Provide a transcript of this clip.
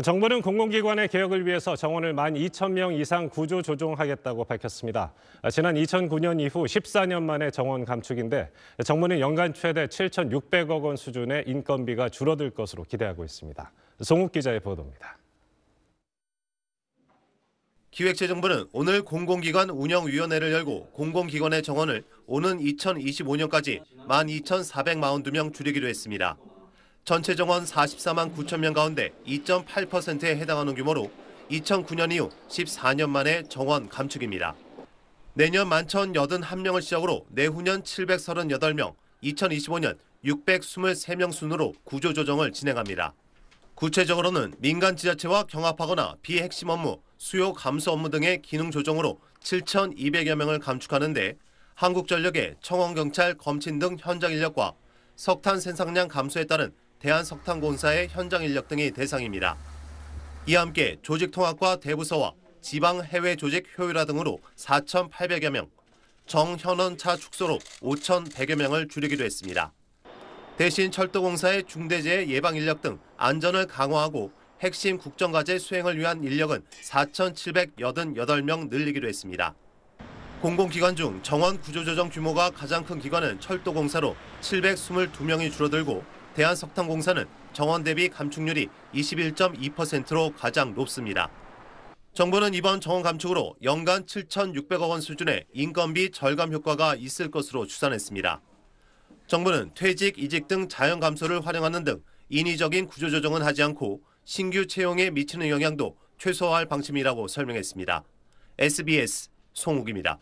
정부는 공공기관의 개혁을 위해서 정원을 1만 2천 명 이상 구조 조정하겠다고 밝혔습니다. 지난 2009년 이후 14년 만에 정원 감축인데 정부는 연간 최대 7,600억 원 수준의 인건비가 줄어들 것으로 기대하고 있습니다. 송욱 기자의 보도입니다. 기획재정부는 오늘 공공기관 운영위원회를 열고 공공기관의 정원을 오는 2025년까지 12,442명 줄이기로 했습니다. 전체 정원 44만 9천 명 가운데 2.8%에 해당하는 규모로 2009년 이후 14년 만에 정원 감축입니다. 내년 11,081명을 시작으로 내후년 738명, 2025년 623명 순으로 구조조정을 진행합니다. 구체적으로는 민간 지자체와 경합하거나 비핵심 업무, 수요 감소 업무 등의 기능 조정으로 7,200여 명을 감축하는데 한국전력의 청원경찰, 검친 등 현장 인력과 석탄 생산량 감소에 따른 대한석탄공사의 현장 인력 등이 대상입니다. 이와 함께 조직통합과 대부서와 지방 해외 조직 효율화 등으로 4,800여 명, 정현원차 축소로 5,100여 명을 줄이기로 했습니다. 대신 철도공사의 중대재해 예방 인력 등 안전을 강화하고 핵심 국정과제 수행을 위한 인력은 4,788명 늘리기로 했습니다. 공공기관 중 정원 구조조정 규모가 가장 큰 기관은 철도공사로 722명이 줄어들고 대한석탄공사는 정원 대비 감축률이 21.2%로 가장 높습니다. 정부는 이번 정원 감축으로 연간 7,600억 원 수준의 인건비 절감 효과가 있을 것으로 추산했습니다. 정부는 퇴직, 이직 등 자연 감소를 활용하는 등 인위적인 구조조정은 하지 않고 신규 채용에 미치는 영향도 최소화할 방침이라고 설명했습니다. SBS 송욱입니다.